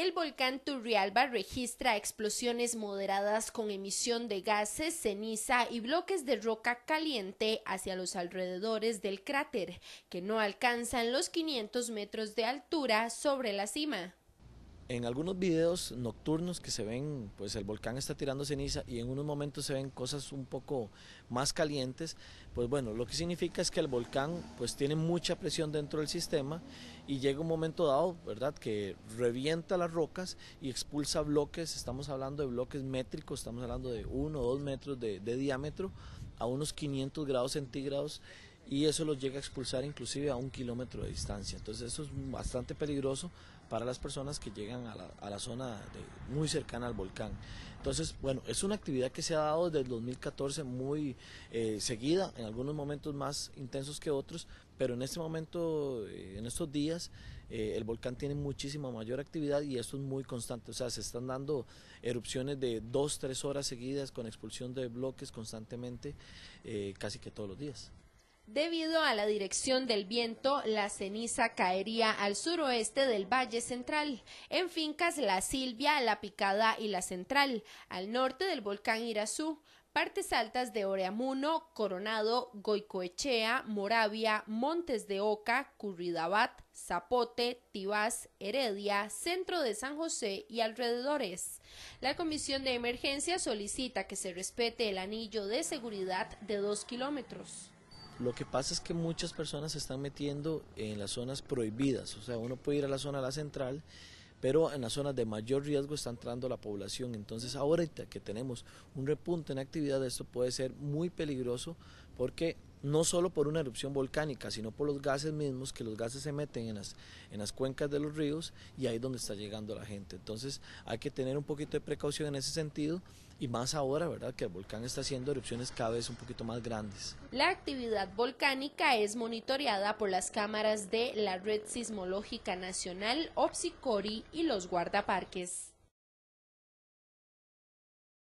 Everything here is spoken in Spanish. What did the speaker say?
el volcán Turrialba registra explosiones moderadas con emisión de gases, ceniza y bloques de roca caliente hacia los alrededores del cráter, que no alcanzan los 500 metros de altura sobre la cima. En algunos videos nocturnos que se ven, pues el volcán está tirando ceniza y en unos momentos se ven cosas un poco más calientes, pues bueno, lo que significa es que el volcán pues tiene mucha presión dentro del sistema y llega un momento dado, ¿verdad?, que revienta las rocas y expulsa bloques, estamos hablando de bloques métricos, estamos hablando de 1 o 2 metros de, de diámetro a unos 500 grados centígrados y eso los llega a expulsar inclusive a un kilómetro de distancia. Entonces eso es bastante peligroso para las personas que llegan a la, zona muy cercana al volcán. Entonces, bueno, es una actividad que se ha dado desde el 2014 muy eh, seguida, en algunos momentos más intensos que otros, pero en este momento, eh, en estos días, eh, el volcán tiene muchísima mayor actividad y esto es muy constante. O sea, se están dando erupciones de dos, tres horas seguidas con expulsión de bloques constantemente, casi que todos los días. Debido a la dirección del viento, la ceniza caería al suroeste del Valle Central, en fincas La Silvia, La Picada y La Central, al norte del volcán Irazú, partes altas de Oreamuno, Coronado, Goicoechea, Moravia, Montes de Oca, Curridabat, Zapote, Tibás, Heredia, centro de San José y alrededores. La Comisión de Emergencia solicita que se respete el anillo de seguridad de dos kilómetros. Lo que pasa es que muchas personas se están metiendo en las zonas prohibidas, o sea, uno puede ir a la zona de la central, pero en las zonas de mayor riesgo está entrando la población. Entonces, ahorita que tenemos un repunte en actividad, esto puede ser muy peligroso porque no solo por una erupción volcánica, sino por los gases mismos, que los gases se meten en las, en las cuencas de los ríos y ahí es donde está llegando la gente. Entonces hay que tener un poquito de precaución en ese sentido y más ahora, ¿verdad? Que el volcán está haciendo erupciones cada vez un poquito más grandes. La actividad volcánica es monitoreada por las cámaras de la Red Sismológica Nacional, OPSICORI y los guardaparques.